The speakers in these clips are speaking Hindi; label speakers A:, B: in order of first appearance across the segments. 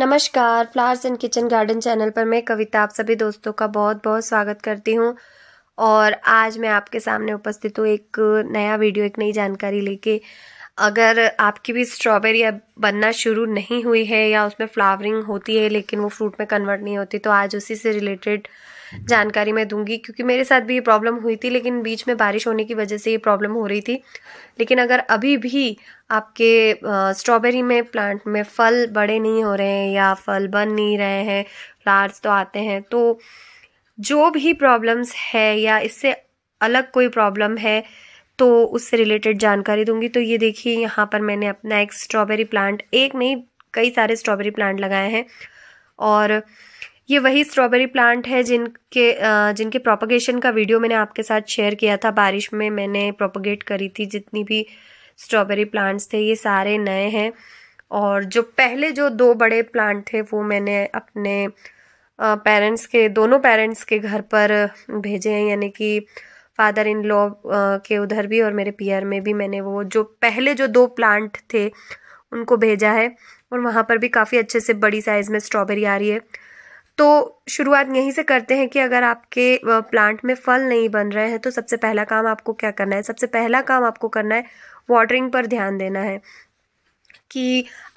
A: नमस्कार flowers and kitchen garden channel पर मैं कविता आप सभी दोस्तों का बहुत बहुत स्वागत करती हूँ और आज मैं आपके सामने उपस्थित हूँ एक नया वीडियो एक नई जानकारी लेके अगर आपकी भी स्ट्रॉबेरी अब बनना शुरू नहीं हुई है या उसमें फ्लावरिंग होती है लेकिन वो फ्रूट में कन्वर्ट नहीं होती तो आज उसी से रिलेटेड जानकारी मैं दूंगी क्योंकि मेरे साथ भी ये प्रॉब्लम हुई थी लेकिन बीच में बारिश होने की वजह से ये प्रॉब्लम हो रही थी लेकिन अगर अभी भी आपके स्ट्रॉबेरी में प्लांट में फल बड़े नहीं हो रहे हैं या फल बन नहीं रहे हैं फ्लावर्स तो आते हैं तो जो भी प्रॉब्लम्स है या इससे अलग कोई प्रॉब्लम है तो उससे रिलेटेड जानकारी दूंगी तो ये देखिए यहाँ पर मैंने अपना एक स्ट्रॉबेरी प्लांट एक नहीं कई सारे स्ट्रॉबेरी प्लांट लगाए हैं और ये वही स्ट्रॉबेरी प्लांट है जिनके जिनके प्रोपोगेशन का वीडियो मैंने आपके साथ शेयर किया था बारिश में मैंने प्रोपोगेट करी थी जितनी भी स्ट्रॉबेरी प्लांट्स थे ये सारे नए हैं और जो पहले जो दो बड़े प्लांट थे वो मैंने अपने पेरेंट्स के दोनों पेरेंट्स के घर पर भेजे हैं यानी कि फादर इन लॉ के उधर भी और मेरे पियर में भी मैंने वो जो पहले जो दो प्लांट थे उनको भेजा है और वहाँ पर भी काफ़ी अच्छे से बड़ी साइज़ में स्ट्रॉबेरी आ रही है तो शुरुआत यहीं से करते हैं कि अगर आपके प्लांट में फल नहीं बन रहे हैं तो सबसे पहला काम आपको क्या करना है सबसे पहला काम आपको करना है वाटरिंग पर ध्यान देना है कि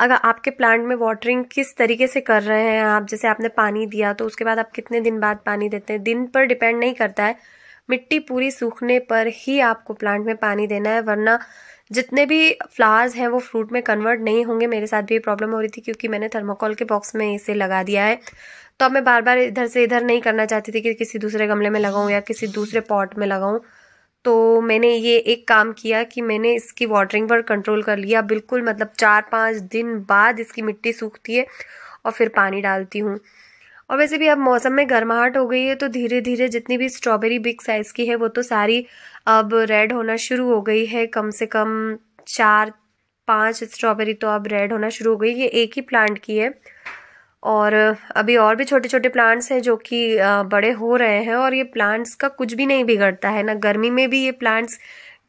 A: अगर आपके प्लांट में वाटरिंग किस तरीके से कर रहे हैं आप जैसे आपने पानी दिया तो उसके बाद आप कितने दिन बाद पानी देते हैं दिन पर डिपेंड नहीं करता है मिट्टी पूरी सूखने पर ही आपको प्लांट में पानी देना है वरना जितने भी फ्लावर्स हैं वो फ्रूट में कन्वर्ट नहीं होंगे मेरे साथ भी ये प्रॉब्लम हो रही थी क्योंकि मैंने थर्मोकॉल के बॉक्स में इसे लगा दिया है तो अब मैं बार बार इधर से इधर नहीं करना चाहती थी कि किसी दूसरे गमले में लगाऊँ या किसी दूसरे पॉट में लगाऊँ तो मैंने ये एक काम किया कि मैंने इसकी वाटरिंग पर कंट्रोल कर लिया बिल्कुल मतलब चार पाँच दिन बाद इसकी मिट्टी सूखती है और फिर पानी डालती हूँ और वैसे भी अब मौसम में गर्माहट हो गई है तो धीरे धीरे जितनी भी स्ट्रॉबेरी बिग साइज़ की है वो तो सारी अब रेड होना शुरू हो गई है कम से कम चार पांच स्ट्रॉबेरी तो अब रेड होना शुरू हो गई ये एक ही प्लांट की है और अभी और भी छोटे छोटे प्लांट्स हैं जो कि बड़े हो रहे हैं और ये प्लांट्स का कुछ भी नहीं बिगड़ता है ना गर्मी में भी ये प्लांट्स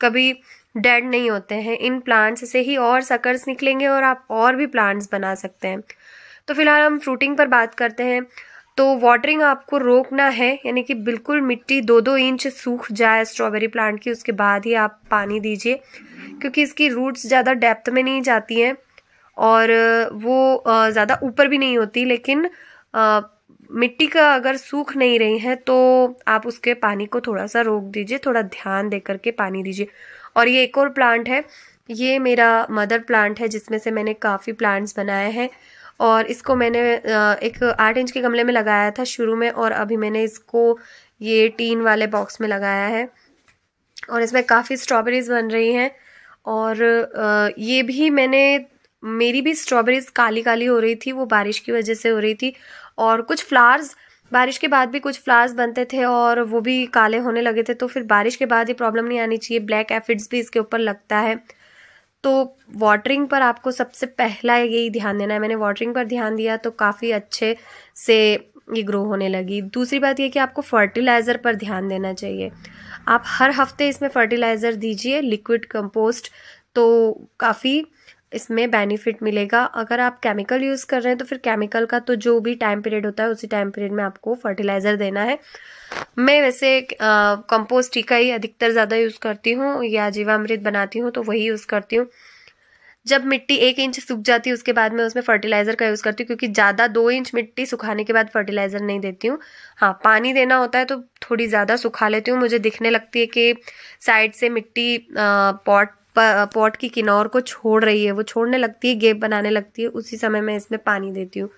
A: कभी डेड नहीं होते हैं इन प्लांट्स से ही और सकर्स निकलेंगे और आप और भी प्लांट्स बना सकते हैं तो फिलहाल हम फ्रूटिंग पर बात करते हैं तो वाटरिंग आपको रोकना है यानी कि बिल्कुल मिट्टी दो दो इंच सूख जाए स्ट्रॉबेरी प्लांट की उसके बाद ही आप पानी दीजिए क्योंकि इसकी रूट्स ज़्यादा डेप्थ में नहीं जाती हैं और वो ज़्यादा ऊपर भी नहीं होती लेकिन आ, मिट्टी का अगर सूख नहीं रही है तो आप उसके पानी को थोड़ा सा रोक दीजिए थोड़ा ध्यान दे करके पानी दीजिए और ये एक और प्लांट है ये मेरा मदर प्लांट है जिसमें से मैंने काफ़ी प्लांट्स बनाए हैं और इसको मैंने एक आठ इंच के गमले में लगाया था शुरू में और अभी मैंने इसको ये टीन वाले बॉक्स में लगाया है और इसमें काफ़ी स्ट्रॉबेरीज बन रही हैं और ये भी मैंने मेरी भी स्ट्रॉबेरीज काली काली हो रही थी वो बारिश की वजह से हो रही थी और कुछ फ्लावर्स बारिश के बाद भी कुछ फ्लावर्स बनते थे और वो भी काले होने लगे थे तो फिर बारिश के बाद ये प्रॉब्लम नहीं आनी चाहिए ब्लैक एफिड्स भी इसके ऊपर लगता है तो वाटरिंग पर आपको सबसे पहला यही ध्यान देना है मैंने वाटरिंग पर ध्यान दिया तो काफ़ी अच्छे से ये ग्रो होने लगी दूसरी बात यह कि आपको फर्टिलाइज़र पर ध्यान देना चाहिए आप हर हफ्ते इसमें फर्टिलाइज़र दीजिए लिक्विड कंपोस्ट तो काफ़ी इसमें बेनिफिट मिलेगा अगर आप केमिकल यूज़ कर रहे हैं तो फिर केमिकल का तो जो भी टाइम पीरियड होता है उसी टाइम पीरियड में आपको फर्टिलाइज़र देना है मैं वैसे कंपोस्ट का ही अधिकतर ज़्यादा यूज़ करती हूँ या जीवामृत बनाती हूँ तो वही यूज़ करती हूँ जब मिट्टी एक इंच सूख जाती है उसके बाद मैं उसमें फर्टिलाइज़र का यूज़ करती हूँ क्योंकि ज़्यादा दो इंच मिट्टी सुखाने के बाद फर्टिलाइज़र नहीं देती हूँ हाँ पानी देना होता है तो थोड़ी ज़्यादा सुखा लेती हूँ मुझे दिखने लगती है कि साइड से मिट्टी पॉट पॉट की किनौर को छोड़ रही है वो छोड़ने लगती है गेप बनाने लगती है उसी समय मैं इसमें पानी देती हूँ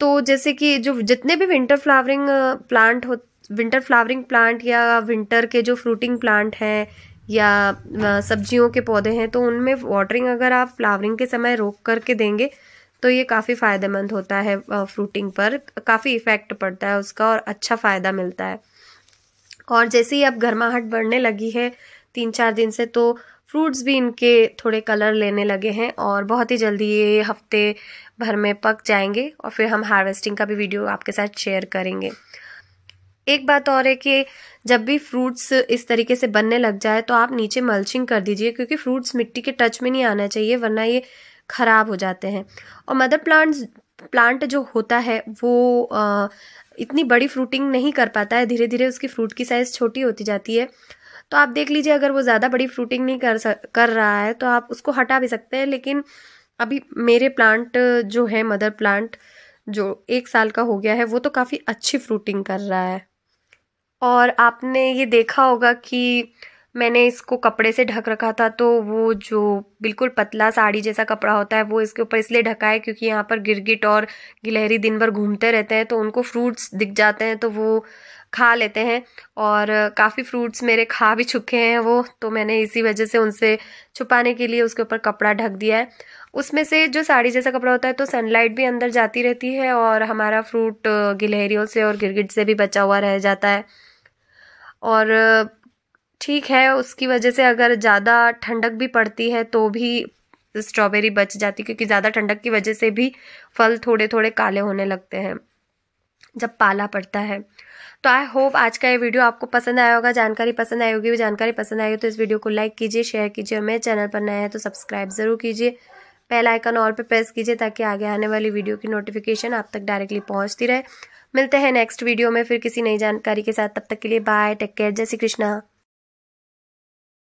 A: तो जैसे कि जो जितने भी विंटर फ्लावरिंग प्लांट होते विंटर फ्लावरिंग प्लांट या विंटर के जो फ्रूटिंग प्लांट हैं या सब्जियों के पौधे हैं तो उनमें वाटरिंग अगर आप फ्लावरिंग के समय रोक करके देंगे तो ये काफ़ी फ़ायदेमंद होता है फ्रूटिंग पर काफ़ी इफ़ेक्ट पड़ता है उसका और अच्छा फ़ायदा मिलता है और जैसे ही अब गर्माहट बढ़ने लगी है तीन चार दिन से तो फ्रूट्स भी इनके थोड़े कलर लेने लगे हैं और बहुत ही जल्दी ये हफ्ते भर में पक जाएंगे और फिर हम हार्वेस्टिंग का भी वीडियो आपके साथ शेयर करेंगे एक बात और है कि जब भी फ्रूट्स इस तरीके से बनने लग जाए तो आप नीचे मल्चिंग कर दीजिए क्योंकि फ्रूट्स मिट्टी के टच में नहीं आना चाहिए वरना ये ख़राब हो जाते हैं और मदर प्लांट्स प्लांट जो होता है वो आ, इतनी बड़ी फ्रूटिंग नहीं कर पाता है धीरे धीरे उसकी फ्रूट की साइज़ छोटी होती जाती है तो आप देख लीजिए अगर वो ज़्यादा बड़ी फ्रूटिंग नहीं कर कर रहा है तो आप उसको हटा भी सकते हैं लेकिन अभी मेरे प्लांट जो है मदर प्लांट जो एक साल का हो गया है वो तो काफ़ी अच्छी फ्रूटिंग कर रहा है और आपने ये देखा होगा कि मैंने इसको कपड़े से ढक रखा था तो वो जो बिल्कुल पतला साड़ी जैसा कपड़ा होता है वो इसके ऊपर इसलिए ढका है क्योंकि यहाँ पर गिरगिट और गिलहरी दिन भर घूमते रहते हैं तो उनको फ्रूट्स दिख जाते हैं तो वो खा लेते हैं और काफ़ी फ्रूट्स मेरे खा भी चुके हैं वो तो मैंने इसी वजह से उनसे छुपाने के लिए उसके ऊपर कपड़ा ढक दिया है उसमें से जो साड़ी जैसा कपड़ा होता है तो सनलाइट भी अंदर जाती रहती है और हमारा फ्रूट गिलहरियों से और गिरगिट से भी बचा हुआ रह जाता है और ठीक है उसकी वजह से अगर ज़्यादा ठंडक भी पड़ती है तो भी स्ट्रॉबेरी बच जाती क्योंकि ज़्यादा ठंडक की वजह से भी फल थोड़े थोड़े काले होने लगते हैं जब पाला पड़ता है तो आई होप आज का ये वीडियो आपको पसंद आया होगा जानकारी पसंद आई होगी जानकारी पसंद आई हो तो इस वीडियो को लाइक कीजिए शेयर कीजिए और मेरे चैनल पर नया है तो सब्सक्राइब ज़रूर कीजिए बेल आइकन और पे प्रेस कीजिए ताकि आगे आने वाली वीडियो की नोटिफिकेशन आप तक डायरेक्टली पहुंचती रहे मिलते हैं नेक्स्ट वीडियो में फिर किसी नई जानकारी के साथ तब तक के लिए बाय टेक केयर जय श्री कृष्णा